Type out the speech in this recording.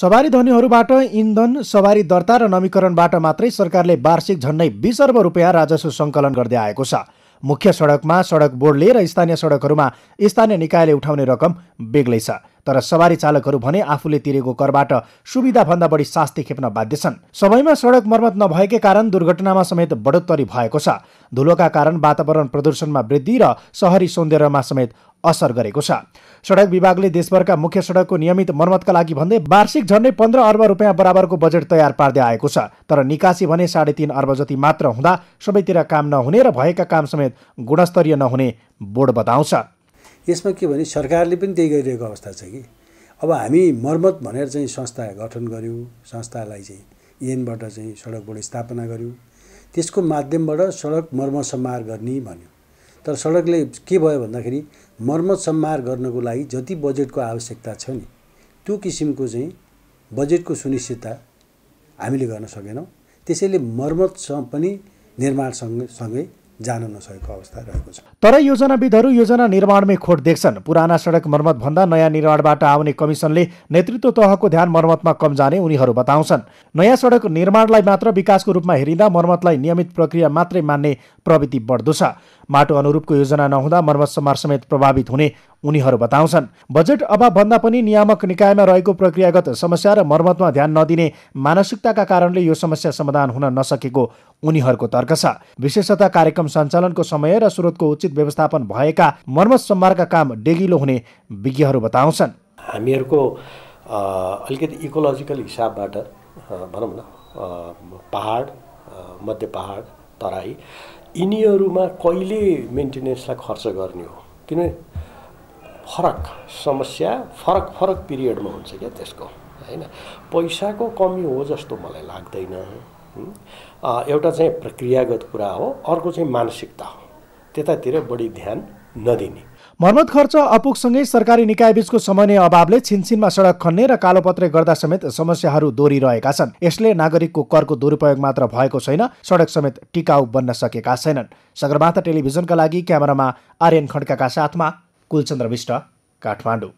सवारी धनीहरूबाट इन्धन सवारी दर्ता र नवीकरणबाट मात्रै सरकारले वार्षिक झन्डै बिस अर्ब रुपियाँ राजस्व सङ्कलन गर्दै आएको छ मुख्य सडकमा सडक बोर्डले र स्थानीय सडकहरूमा स्थानीय निकायले उठाउने रकम बेग्लै छ तर सवारी चालकहरू भने आफूले तिरेको करबाट सुविधाभन्दा बढी शास्ति खेप्न बाध्य छन् सबैमा सडक मर्मत नभएकै कारण दुर्घटनामा समेत बढोत्तरी भएको छ धुलोका कारण वातावरण प्रदूषणमा वृद्धि र सहरी सौन्दर्यमा समेत असर गरेको छ सडक विभागले देशभरका मुख्य सडकको नियमित मर्मतका लागि भन्दै वार्षिक झन्डै पन्ध्र अर्ब रुपियाँ बराबरको बजेट तयार पार्दै आएको छ तर निकासी भने साढे तिन अर्ब जति मात्र हुँदा सबैतिर काम नहुने र भएका काम समेत गुणस्तरीय नहुने बोर्ड बताउँछ यसमा के भने सरकारले पनि त्यही गरिरहेको अवस्था छ कि अब हामी मर्मत भनेर चाहिँ संस्था गठन गऱ्यौँ संस्थालाई चाहिँ एनबाट चाहिँ सडक बोर्ड स्थापना गऱ्यौँ त्यसको माध्यमबाट सडक मर्मसम्मार गर्ने भन्यो तर सडकले के भयो भन्दाखेरि मर्मत सम्हार गर्नको लागि जति बजेटको आवश्यकता छ नि त्यो किसिमको चाहिँ बजेटको सुनिश्चितता हामीले गर्न सकेनौँ त्यसैले मर्मत पनि निर्माणसँग सँगै जान नसकेको अवस्था रहेको छ तर योजनाविदहरू योजना निर्माणमै खोट देख्छन् पुराना सडक मर्मत भन्दा नयाँ निर्माणबाट आउने कमिसनले नेतृत्व तहको ध्यान मर्मतमा कम जाने उनीहरू बताउँछन् नयाँ सडक निर्माणलाई मात्र विकासको रूपमा हेरिँदा मर्मतलाई नियमित प्रक्रिया मात्रै मान्ने प्रवृत्ति बढ्दो छ माटो अनुरूपको योजना नहुँदा मर्मत समार समेत प्रभावित हुने उनीहरू बताउँछन् बजेट अभाव भन्दा पनि नियामक निकायमा रहेको प्रक्रियागत समस्या र मर्मतमा ध्यान नदिने मानसिकताका कारणले यो समस्या समाधान हुन नसकेको उनीहरूको तर्क छ विशेषता कार्यक्रम सञ्चालनको समय र स्रोतको उचित व्यवस्थापन भएका मर्मत सम्मारका काम डेगिलो हुने विज्ञहरू बताउँछन् हामीहरूको अलिकति इकोलोजिकल हिसाबबाट भनौँ न पहाड मध्य पहाड तराई यिनीहरूमा कहिले मेन्टेनेन्सलाई खर्च गर्ने हो किनभने फरक समस्या फरक फरक पिरियडमा हुन्छ क्या त्यसको होइन पैसाको कमी हो जस्तो मलाई लाग्दैन एउटा चाहिँ प्रक्रियागत कुरा हो अर्को चाहिँ मानसिकता हो त्यतातिर बढी ध्यान नदिने मर्मत खर्च अपुगसँगै सरकारी निकायबीचको समन्वय अभावले छिनछिनमा सडक खन्ने र कालोपत्रे गर्दा समेत समस्याहरू दोहोरिरहेका छन् यसले नागरिकको करको दुरुपयोग मात्र भएको छैन सडक समेत टिकाउ बन्न सकेका छैनन् सगरमाथा टेलिभिजनका लागि क्यामेरामा आर्यन खड्काका साथमा कुलचन्द्र विष्ट काठमाडौँ